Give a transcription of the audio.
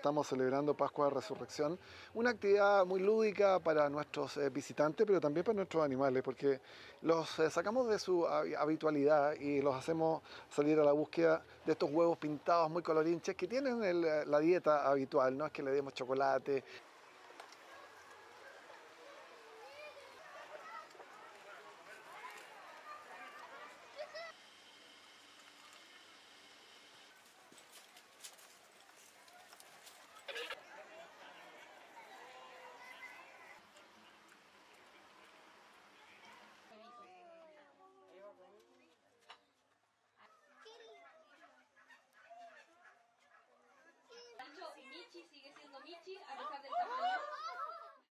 estamos celebrando Pascua de Resurrección, una actividad muy lúdica para nuestros eh, visitantes, pero también para nuestros animales, porque los eh, sacamos de su habitualidad y los hacemos salir a la búsqueda de estos huevos pintados muy colorinches que tienen eh, la dieta habitual, no es que le demos chocolate,